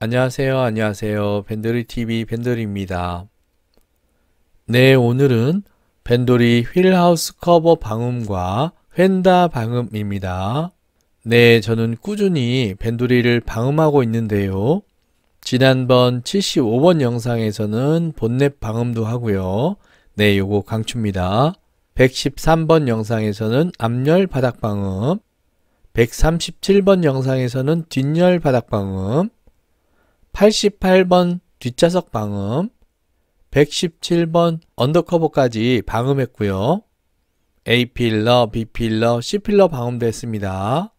안녕하세요. 안녕하세요. 벤더리 TV 벤더리입니다. 네, 오늘은 벤더리 휠하우스 커버 방음과 휀다 방음입니다. 네, 저는 꾸준히 벤더리를 방음하고 있는데요. 지난번 75번 영상에서는 본넷 방음도 하고요. 네, 요거 강추입니다. 113번 영상에서는 앞열 바닥 방음, 137번 영상에서는 뒷열 바닥 방음, 88번 뒷좌석 방음, 117번 언더커버까지 방음했고요. A필러, B필러, C필러 방음됐습니다.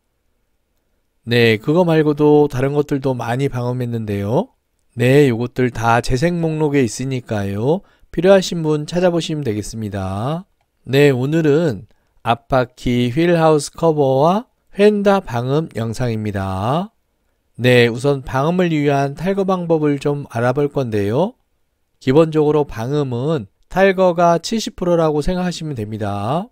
네, 그거 말고도 다른 것들도 많이 방음했는데요. 네, 요것들다 재생 목록에 있으니까요. 필요하신 분 찾아보시면 되겠습니다. 네, 오늘은 앞바퀴 휠하우스 커버와 휀다 방음 영상입니다. 네, 우선 방음을 위한 탈거 방법을 좀 알아볼 건데요. 기본적으로 방음은 탈거가 70%라고 생각하시면 됩니다.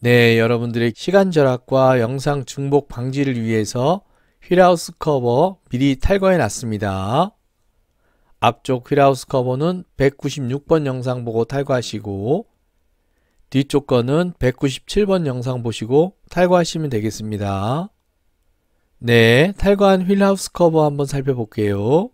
네, 여러분들의 시간 절약과 영상 중복 방지를 위해서 휠하우스 커버 미리 탈거해 놨습니다. 앞쪽 휠하우스 커버는 196번 영상 보고 탈거하시고 뒤쪽 거는 197번 영상 보시고 탈거하시면 되겠습니다. 네, 탈관 휠하우스 커버 한번 살펴볼게요.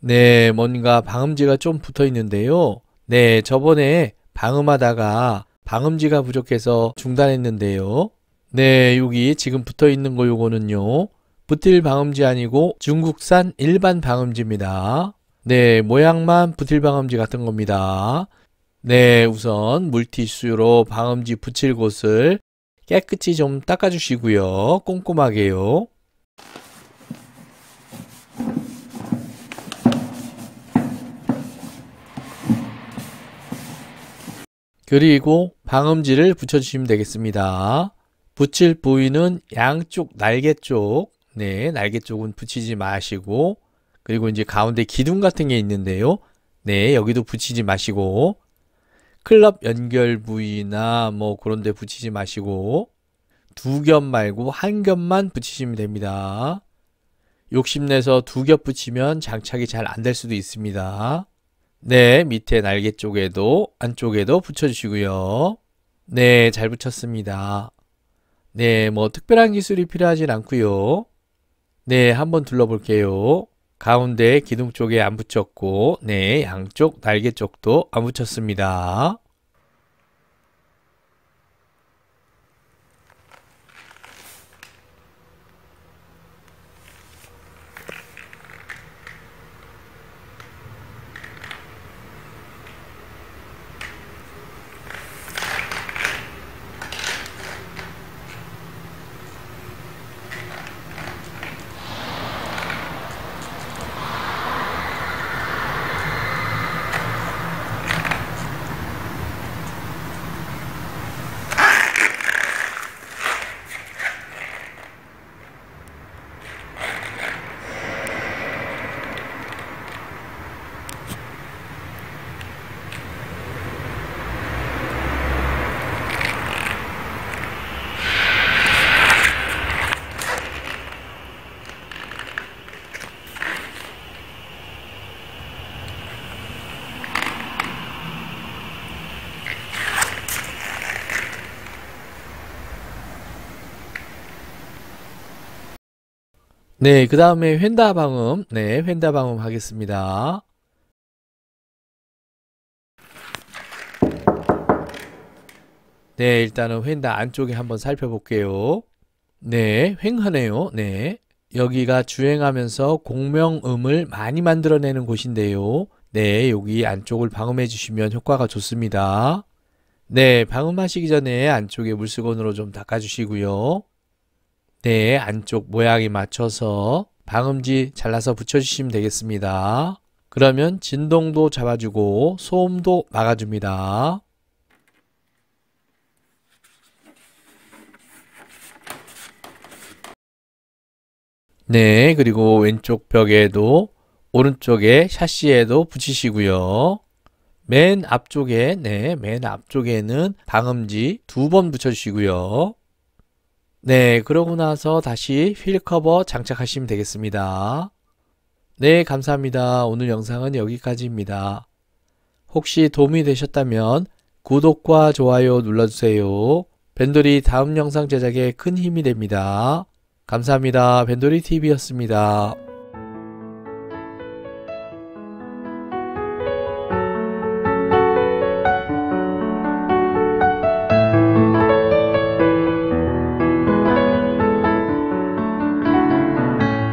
네, 뭔가 방음지가 좀 붙어 있는데요. 네, 저번에 방음하다가 방음지가 부족해서 중단했는데요. 네, 여기 지금 붙어 있는 거 요거는요. 부틸 방음지 아니고 중국산 일반 방음지입니다. 네, 모양만 부틸 방음지 같은 겁니다. 네, 우선 물티슈로 방음지 붙일 곳을 깨끗이 좀 닦아주시고요. 꼼꼼하게요. 그리고 방음지를 붙여주시면 되겠습니다. 붙일 부위는 양쪽 날개 쪽, 네, 날개 쪽은 붙이지 마시고, 그리고 이제 가운데 기둥 같은 게 있는데요. 네, 여기도 붙이지 마시고, 클럽 연결 부위나 뭐 그런 데 붙이지 마시고 두 겹 말고 한 겹만 붙이시면 됩니다. 욕심내서 두 겹 붙이면 장착이 잘 안 될 수도 있습니다. 네, 밑에 날개 쪽에도 안쪽에도 붙여주시고요. 네, 잘 붙였습니다. 네, 뭐 특별한 기술이 필요하진 않고요. 네, 한번 둘러볼게요. 가운데 기둥 쪽에 안 붙였고 네 양쪽 날개 쪽도 안 붙였습니다. 네, 그 다음에 휀다 방음. 네, 휀다 방음 하겠습니다. 네, 일단은 휀다 안쪽에 한번 살펴볼게요. 네, 횡하네요. 네. 여기가 주행하면서 공명음을 많이 만들어내는 곳인데요. 네, 여기 안쪽을 방음해 주시면 효과가 좋습니다. 네, 방음하시기 전에 안쪽에 물수건으로 좀 닦아주시고요. 네, 안쪽 모양에 맞춰서 방음지 잘라서 붙여주시면 되겠습니다. 그러면 진동도 잡아주고 소음도 막아줍니다. 네, 그리고 왼쪽 벽에도 오른쪽에 샤시에도 붙이시고요. 맨 앞쪽에, 네, 맨 앞쪽에는 방음지 두 번 붙여주시고요. 네, 그러고 나서 다시 휠 커버 장착하시면 되겠습니다. 네, 감사합니다. 오늘 영상은 여기까지입니다. 혹시 도움이 되셨다면 구독과 좋아요 눌러주세요. 벤돌이 다음 영상 제작에 큰 힘이 됩니다. 감사합니다. 벤돌이TV였습니다.